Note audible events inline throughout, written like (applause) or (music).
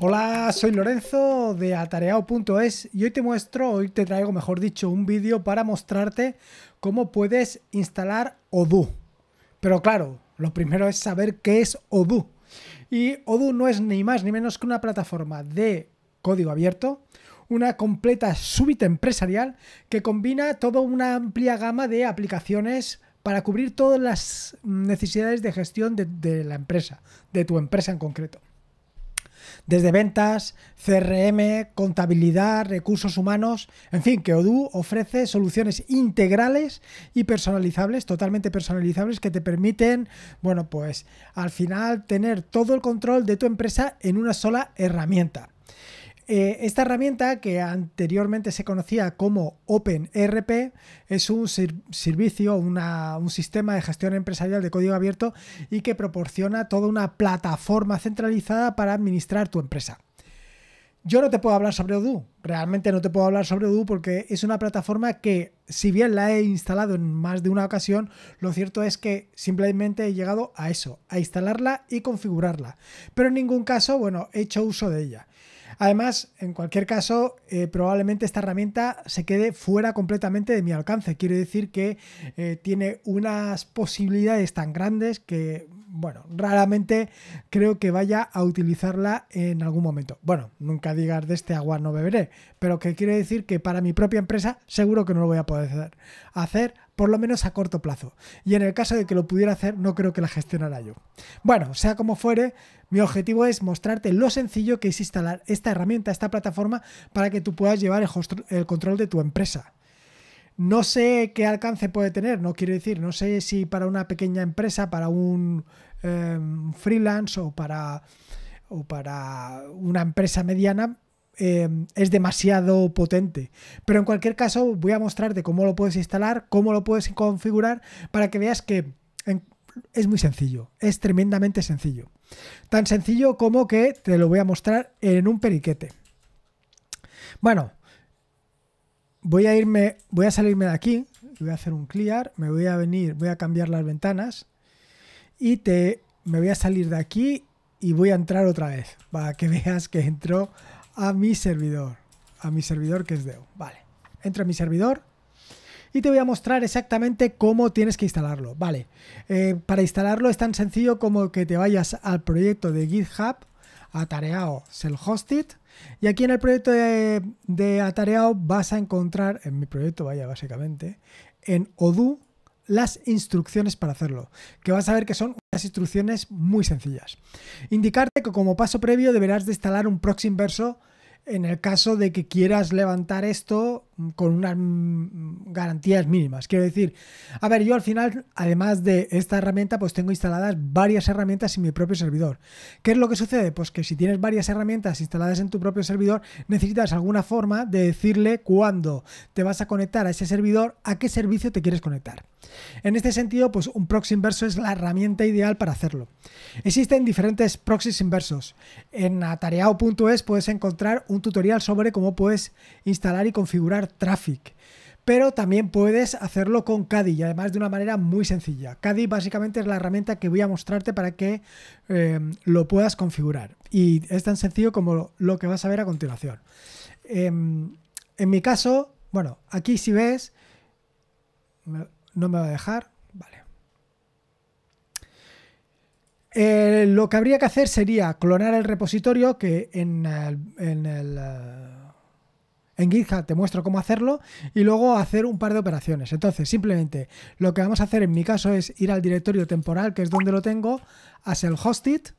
Hola, soy Lorenzo de Atareao.es y hoy te muestro, hoy te traigo, mejor dicho, un vídeo para mostrarte cómo puedes instalar Odoo. Pero claro, lo primero es saber qué es Odoo. Y Odoo no es ni más ni menos que una plataforma de código abierto, una completa súbita empresarial que combina toda una amplia gama de aplicaciones para cubrir todas las necesidades de gestión de la empresa, de tu empresa en concreto desde ventas, CRM, contabilidad, recursos humanos, en fin, que Odoo ofrece soluciones integrales y personalizables, totalmente personalizables, que te permiten, bueno, pues al final tener todo el control de tu empresa en una sola herramienta. Eh, esta herramienta que anteriormente se conocía como OpenRP es un servicio, un sistema de gestión empresarial de código abierto y que proporciona toda una plataforma centralizada para administrar tu empresa. Yo no te puedo hablar sobre Odoo, realmente no te puedo hablar sobre Odoo porque es una plataforma que, si bien la he instalado en más de una ocasión, lo cierto es que simplemente he llegado a eso, a instalarla y configurarla. Pero en ningún caso, bueno, he hecho uso de ella. Además, en cualquier caso, eh, probablemente esta herramienta se quede fuera completamente de mi alcance. Quiere decir que eh, tiene unas posibilidades tan grandes que, bueno, raramente creo que vaya a utilizarla en algún momento. Bueno, nunca digas de este agua no beberé, pero que quiere decir que para mi propia empresa seguro que no lo voy a poder hacer por lo menos a corto plazo. Y en el caso de que lo pudiera hacer, no creo que la gestionara yo. Bueno, sea como fuere, mi objetivo es mostrarte lo sencillo que es instalar esta herramienta, esta plataforma, para que tú puedas llevar el, control de tu empresa. No sé qué alcance puede tener, no quiero decir, no sé si para una pequeña empresa, para un eh, freelance o para una empresa mediana Em, es demasiado potente. Pero en cualquier caso, voy a mostrarte cómo lo puedes instalar, cómo lo puedes configurar, para que veas que es muy sencillo, es tremendamente sencillo. Tan sencillo como que te lo voy a mostrar en un periquete. Bueno, voy a irme, voy a salirme de aquí, voy a hacer un clear, me voy a venir, voy a cambiar las ventanas y te, me voy a salir de aquí y voy a entrar otra vez para que (laughs) veas que entro a mi servidor. A mi servidor que es Deo. Vale. entra a mi servidor y te voy a mostrar exactamente cómo tienes que instalarlo. Vale, eh, para instalarlo es tan sencillo como que te vayas al proyecto de GitHub, Atareao Self-Hosted, y aquí en el proyecto de, de, Atareao vas a encontrar, en mi proyecto vaya básicamente, en Odoo, las instrucciones para hacerlo, que vas a ver que son unas instrucciones muy sencillas. Indicarte que como paso previo deberás de instalar un proxy inverso en el caso de que quieras levantar esto, con unas garantías mínimas. Quiero decir, a ver, yo al final, además de esta herramienta, pues tengo instaladas varias herramientas en mi propio servidor. ¿Qué es lo que sucede? Pues que si tienes varias herramientas instaladas en tu propio servidor, necesitas alguna forma de decirle cuándo te vas a conectar a ese servidor, a qué servicio te quieres conectar. En este sentido, pues un proxy inverso es la herramienta ideal para hacerlo. Existen diferentes proxies inversos. En atareao.es puedes encontrar un tutorial sobre cómo puedes instalar y configurar Traffic. Pero también puedes hacerlo con Cadi y además de una manera muy sencilla. Cadi básicamente es la herramienta que voy a mostrarte para que em, lo puedas configurar. Y es tan sencillo como lo que vas a ver a continuación. Em, en mi caso, bueno, aquí si ves, no me va a dejar, vale. Eh, lo que habría que hacer sería clonar el repositorio que en el eh, en GitHub te muestro cómo hacerlo y luego hacer un par de operaciones. Entonces, simplemente lo que vamos a hacer en mi caso es ir al directorio temporal, que es donde lo tengo, a el hostit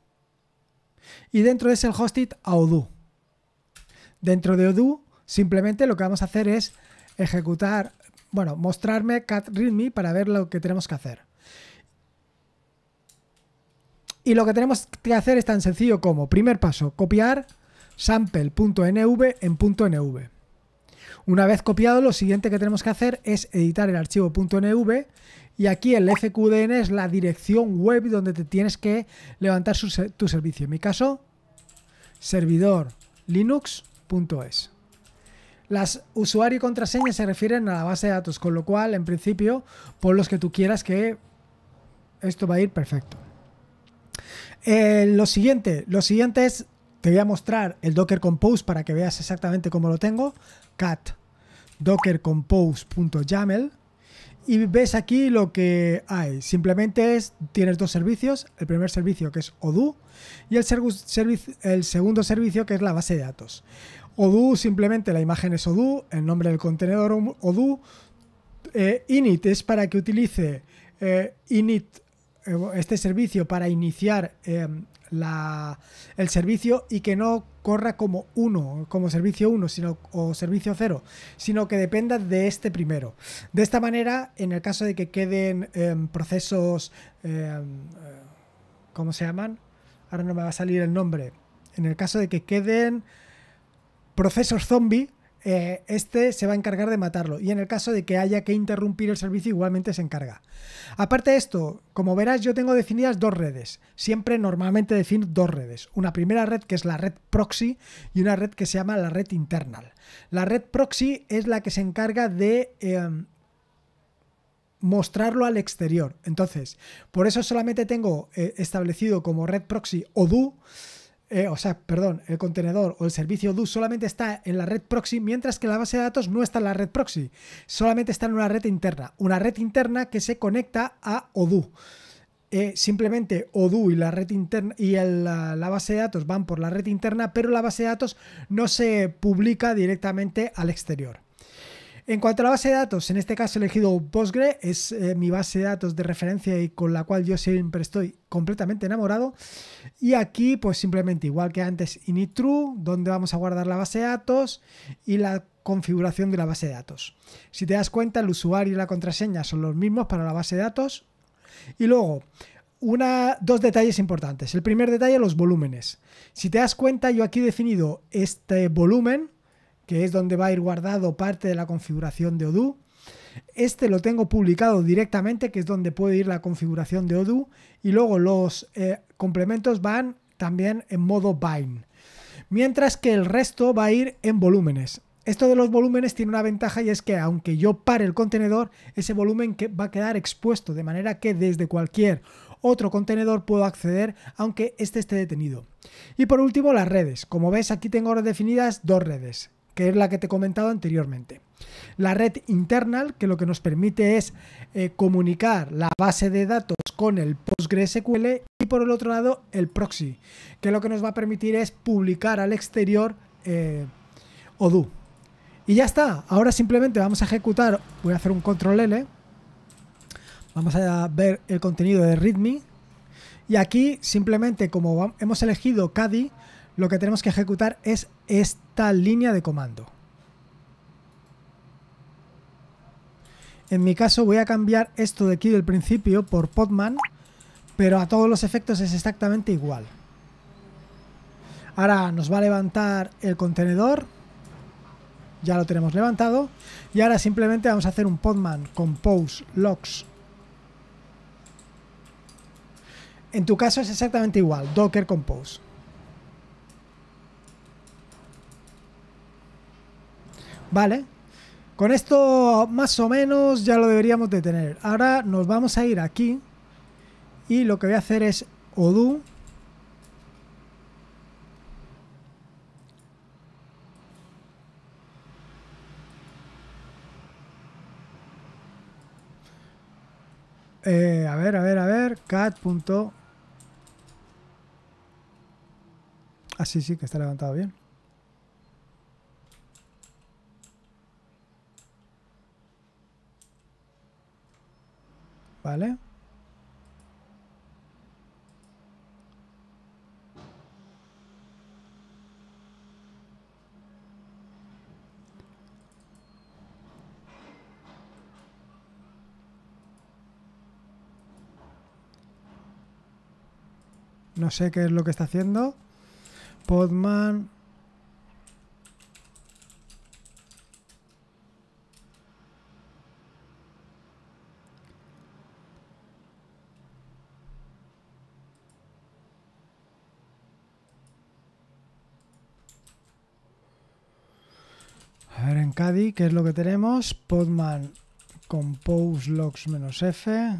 y dentro de self-hosted a Odoo. Dentro de Odoo, simplemente lo que vamos a hacer es ejecutar, bueno, mostrarme cat readme para ver lo que tenemos que hacer. Y lo que tenemos que hacer es tan sencillo como, primer paso, copiar sample.nv en .nv. Una vez copiado, lo siguiente que tenemos que hacer es editar el archivo .nv y aquí el FQDN es la dirección web donde te tienes que levantar tu servicio. En mi caso, servidor linux.es. Las usuario y contraseña se refieren a la base de datos, con lo cual, en principio, por los que tú quieras que esto va a ir perfecto. Eh, lo siguiente, lo siguiente es te voy a mostrar el Docker Compose para que veas exactamente cómo lo tengo. Cat docker dockercompose.yaml y ves aquí lo que hay. Simplemente es, tienes dos servicios, el primer servicio que es Odoo y el, segundo servicio que es la base de datos. Odoo simplemente la imagen es Odoo, el nombre del contenedor Odoo, eh, init es para que utilice eh, init, eh, este servicio para iniciar em, el servicio y que no corra como uno, como servicio 1 sino, o servicio 0, sino que dependa de este primero. De esta manera, en el caso de que queden em, procesos, eh, ¿cómo se llaman? Ahora no me va a salir el nombre. En el caso de que queden procesos zombie, eh, este se va a encargar de matarlo y en el caso de que haya que interrumpir el servicio igualmente se encarga. Aparte de esto, como verás yo tengo definidas dos redes, siempre normalmente defino dos redes, una primera red que es la red proxy y una red que se llama la red internal. La red proxy es la que se encarga de... Em, mostrarlo al exterior. Entonces, por eso solamente tengo eh, establecido como red proxy ODU eh, o sea, perdón, el contenedor o el servicio Odoo solamente está en la red proxy, mientras que la base de datos no está en la red proxy, solamente está en una red interna, una red interna que se conecta a ODU. Eh, simplemente ODU y la red interna y la, base de datos van por la red interna, pero la base de datos no se publica directamente al exterior. En cuanto a la base de datos, en este caso he elegido Postgre, es eh, mi base de datos de referencia y con la cual yo siempre estoy completamente enamorado. Y aquí, pues simplemente igual que antes, init true, donde vamos a guardar la base de datos y la configuración de la base de datos. Si te das cuenta, el usuario y la contraseña son los mismos para la base de datos. Y luego, dos detalles importantes. El primer detalle, los volúmenes. Si te das cuenta, yo aquí he definido este volumen que es donde va a ir guardado parte de la configuración de Odoo. Este lo tengo publicado directamente, que es donde puede ir la configuración de Odoo. Y luego los eh, complementos van también en modo bind. Mientras que el resto va a ir en volúmenes. Esto de los volúmenes tiene una ventaja y es que aunque yo pare el contenedor, ese volumen que va a quedar expuesto, de manera que desde cualquier otro contenedor puedo acceder aunque este esté detenido. Y por último las redes. Como ves aquí tengo definidas dos redes que es la que te he comentado anteriormente. La red internal, que lo que nos permite es eh, comunicar la base de datos con el PostgreSQL y por el otro lado el proxy, que lo que nos va a permitir es publicar al exterior eh, Odoo. Y ya está, ahora simplemente vamos a ejecutar, voy a hacer un control L, vamos a ver el contenido de README y aquí simplemente como hemos elegido CADI, lo que tenemos que ejecutar es esta línea de comando. En mi caso voy a cambiar esto de aquí del principio por Podman, pero a todos los efectos es exactamente igual. Ahora nos va a levantar el contenedor, ya lo tenemos levantado, y ahora simplemente vamos a hacer un Podman Compose logs. En tu caso es exactamente igual, Docker Compose. Vale. Con esto más o menos ya lo deberíamos de tener. Ahora nos vamos a ir aquí y lo que voy a hacer es odoo eh, a ver, a ver, a ver. Cat. Ah, sí, sí, que está levantado bien. No sé qué es lo que está haciendo. Podman. Arcadi, que es lo que tenemos, podman compose logs-f,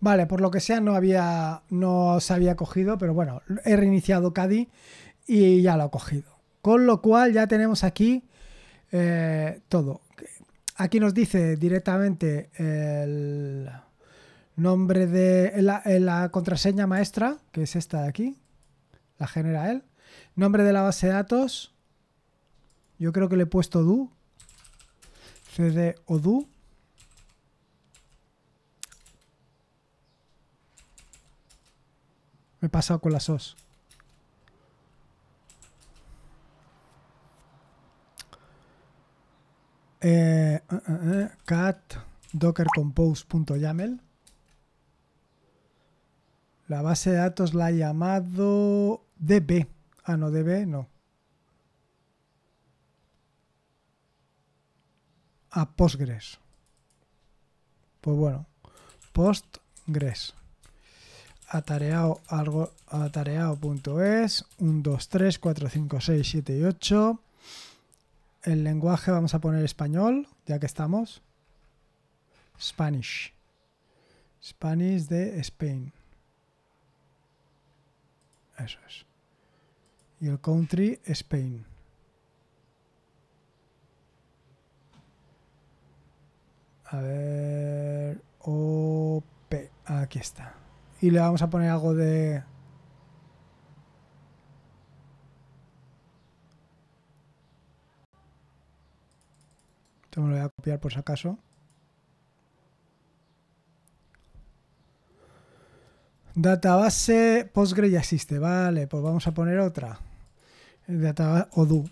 Vale, por lo que sea no había no se había cogido, pero bueno, he reiniciado Cadi y ya lo ha cogido. Con lo cual ya tenemos aquí eh, todo. Aquí nos dice directamente el nombre de eh, la, contraseña maestra, que es esta de aquí, la genera él. Nombre de la base de datos, yo creo que le he puesto do, cd o do. Me he pasado con las os. Eh, uh, uh, uh, cat docker compose.yaml. La base de datos la ha llamado db. Ah, no, db no. A Postgres. Pues bueno, Postgres. Atareado algo es 1 2 3 4 5 6 7 y 8 el lenguaje vamos a poner español, ya que estamos. Spanish. Spanish de Spain. Eso es. Y el country, Spain. A ver. O P, Aquí está. Y le vamos a poner algo de me lo voy a copiar por si acaso. Database Postgre ya existe. Vale, pues vamos a poner otra. Database Odoo.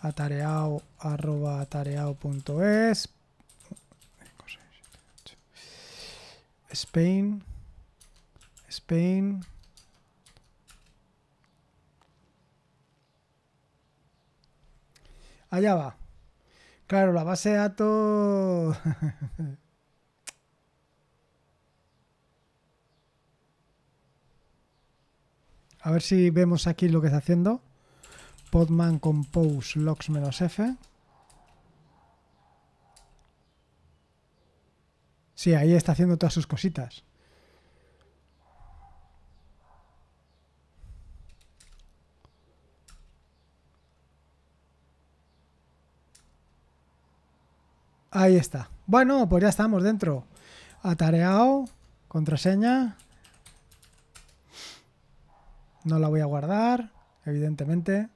Atareao, arroba atareao.es. Spain. Spain. Allá va. Claro, la base de datos... (laughs) A ver si vemos aquí lo que está haciendo. Podman compose logs menos F. Sí, ahí está haciendo todas sus cositas. Ahí está. Bueno, pues ya estamos dentro. Atareado, contraseña. No la voy a guardar, evidentemente.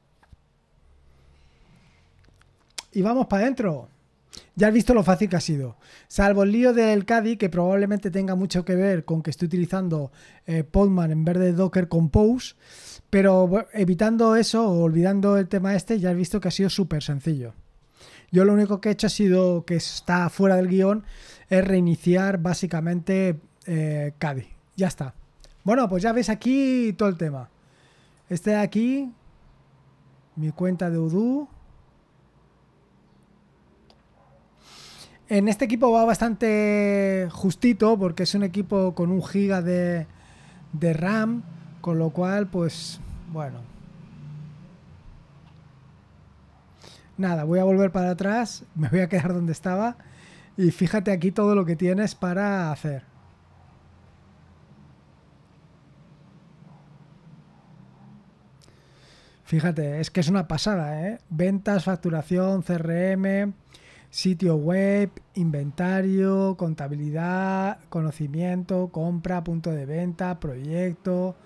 Y vamos para adentro. Ya has visto lo fácil que ha sido. Salvo el lío del Cadi, que probablemente tenga mucho que ver con que estoy utilizando eh, Podman en vez de Docker Compose. Pero evitando eso, olvidando el tema este, ya has visto que ha sido súper sencillo. Yo lo único que he hecho ha sido, que está fuera del guión, es reiniciar básicamente eh, caddy Ya está. Bueno, pues ya veis aquí todo el tema. Este de aquí, mi cuenta de Udu. En este equipo va bastante justito porque es un equipo con un giga de, de RAM, con lo cual, pues, bueno, nada, voy a volver para atrás, (laughs) me voy a quedar donde estaba y fíjate aquí todo lo que tienes para hacer. Fíjate, es que es una pasada, ¿eh? Ventas, facturación, CRM, sitio web, inventario, contabilidad, conocimiento, compra, punto de venta, proyecto,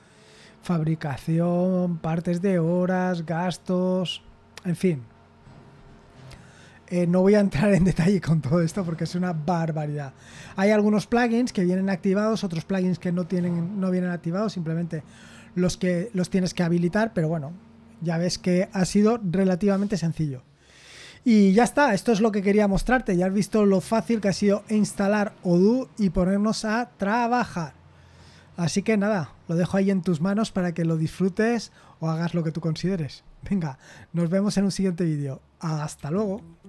fabricación, partes de horas, gastos, en fin, eh, no voy a entrar en detalle con todo esto porque es una barbaridad. Hay algunos plugins que vienen activados, otros plugins que no, tienen, no vienen activados, simplemente los que los tienes que habilitar, pero bueno, ya ves que ha sido relativamente sencillo. Y ya está, esto es lo que quería mostrarte. Ya has visto lo fácil que ha sido instalar Odoo y ponernos a trabajar. Así que nada, lo dejo ahí en tus manos para que lo disfrutes o hagas lo que tú consideres. Venga, nos vemos en un siguiente vídeo. Hasta luego.